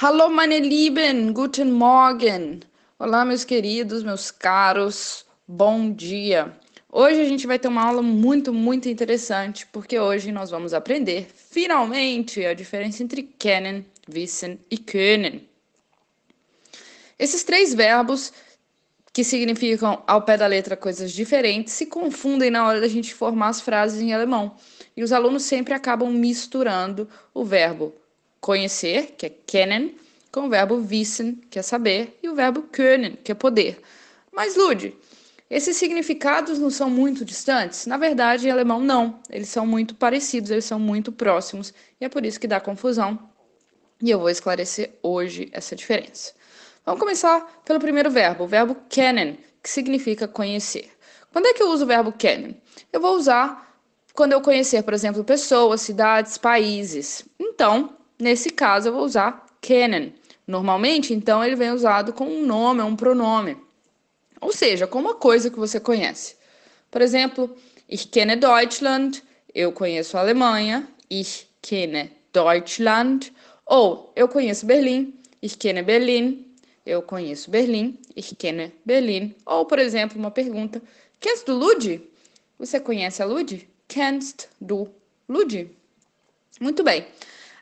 Hallo meine Lieben, guten Morgen. Olá meus queridos, meus caros, bom dia. Hoje a gente vai ter uma aula muito, muito interessante, porque hoje nós vamos aprender finalmente a diferença entre kennen, wissen e können. Esses três verbos que significam ao pé da letra coisas diferentes se confundem na hora da gente formar as frases em alemão. E os alunos sempre acabam misturando o verbo conhecer, que é kennen, com o verbo wissen, que é saber, e o verbo können, que é poder. Mas, Lude, esses significados não são muito distantes? Na verdade, em alemão, não. Eles são muito parecidos, eles são muito próximos, e é por isso que dá confusão. E eu vou esclarecer hoje essa diferença. Vamos começar pelo primeiro verbo, o verbo kennen, que significa conhecer. Quando é que eu uso o verbo kennen? Eu vou usar quando eu conhecer, por exemplo, pessoas, cidades, países. Então, Nesse caso, eu vou usar canon. Normalmente, então, ele vem usado com um nome, um pronome. Ou seja, com uma coisa que você conhece. Por exemplo, ich kenne Deutschland, eu conheço a Alemanha, ich kenne Deutschland. Ou eu conheço Berlim, ich kenne Berlin, eu conheço Berlim, ich kenne Berlin. Ou, por exemplo, uma pergunta, kennst du Lud? Você conhece a Lud? Kennst du Lud? Muito bem.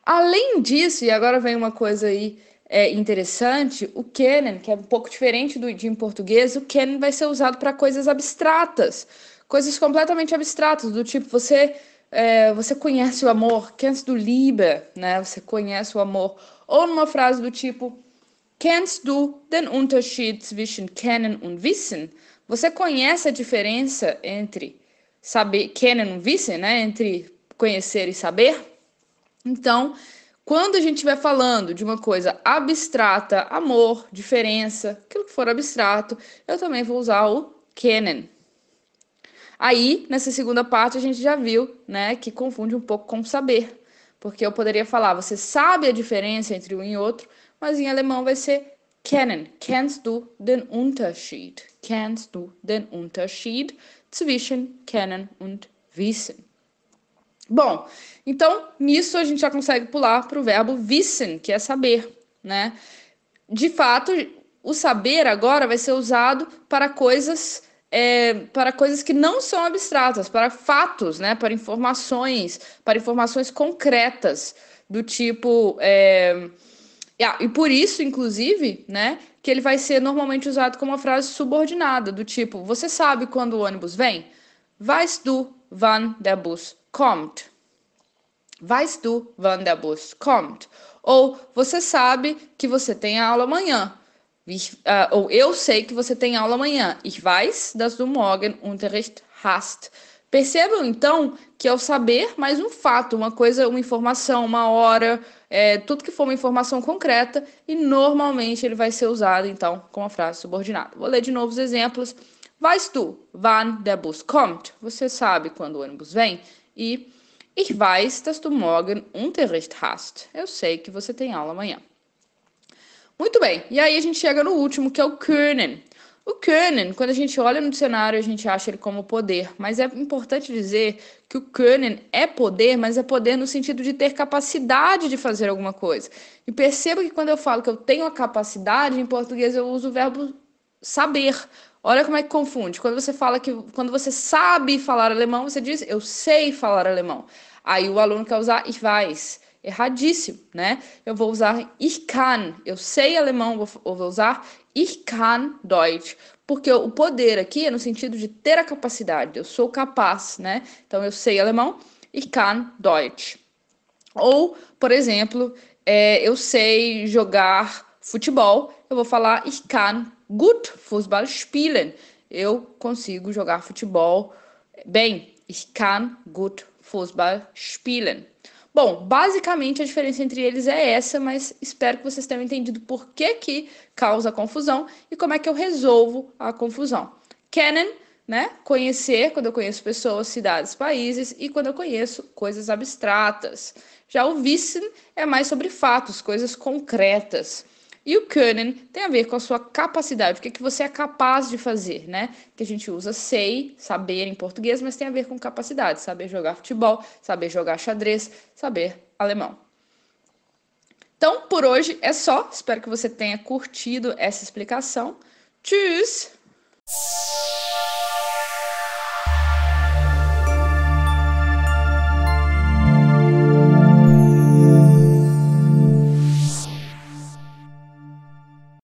Além disso, e agora vem uma coisa aí é, interessante, o canon, que é um pouco diferente do idioma em português, o canon vai ser usado para coisas abstratas, coisas completamente abstratas, do tipo você é, você conhece o amor, kennst du Liebe, né? Você conhece o amor, ou numa frase do tipo kennst du den Unterschied zwischen kennen und wissen? Você conhece a diferença entre saber kennen und wissen, né? Entre conhecer e saber? Então, quando a gente estiver falando de uma coisa abstrata, amor, diferença, aquilo que for abstrato, eu também vou usar o canon. Aí, nessa segunda parte, a gente já viu né, que confunde um pouco com saber. Porque eu poderia falar, você sabe a diferença entre um e outro, mas em alemão vai ser kennen. Kennst du den Unterschied? Kennst du den Unterschied zwischen kennen und wissen? Bom, então nisso a gente já consegue pular para o verbo wissen, que é saber, né? De fato, o saber agora vai ser usado para coisas é, para coisas que não são abstratas, para fatos, né? Para informações, para informações concretas do tipo é... e por isso, inclusive, né? Que ele vai ser normalmente usado como uma frase subordinada do tipo: você sabe quando o ônibus vem? Weißt du, wann der Bus kommt. Weißt du, wann der Bus kommt? Ou você sabe que você tem aula amanhã. Ich, uh, ou eu sei que você tem aula amanhã. Ich weiß, dass du morgen Unterricht hast. Percebam então que ao saber mais um fato, uma coisa, uma informação, uma hora, é, tudo que for uma informação concreta, e normalmente ele vai ser usado então com a frase subordinada. Vou ler de novo os exemplos. Weißt du, wann der Bus kommt? Você sabe quando o ônibus vem? E ich weiß, dass du morgen Unterricht hast. Eu sei que você tem aula amanhã. Muito bem, e aí a gente chega no último, que é o können. O können, quando a gente olha no dicionário, a gente acha ele como poder, mas é importante dizer que o können é poder, mas é poder no sentido de ter capacidade de fazer alguma coisa. E perceba que quando eu falo que eu tenho a capacidade, em português eu uso o verbo saber. Olha como é que confunde. Quando você fala que quando você sabe falar alemão, você diz eu sei falar alemão. Aí o aluno quer usar ich weiß. Erradíssimo, né? Eu vou usar ich kann. Eu sei alemão, vou, vou usar ich kann Deutsch. Porque o poder aqui é no sentido de ter a capacidade. Eu sou capaz, né? Então eu sei alemão, ich kann Deutsch. Ou, por exemplo, é, eu sei jogar futebol, eu vou falar ich kann gut Fußball spielen. Eu consigo jogar futebol bem. Ich kann gut Fußball spielen. Bom, basicamente a diferença entre eles é essa, mas espero que vocês tenham entendido por que, que causa confusão e como é que eu resolvo a confusão. Kennen, né? Conhecer, quando eu conheço pessoas, cidades, países e quando eu conheço coisas abstratas. Já o wissen é mais sobre fatos, coisas concretas. E o können tem a ver com a sua capacidade, o que, que você é capaz de fazer, né? Que a gente usa sei, saber em português, mas tem a ver com capacidade, saber jogar futebol, saber jogar xadrez, saber alemão. Então, por hoje é só. Espero que você tenha curtido essa explicação. Tschüss!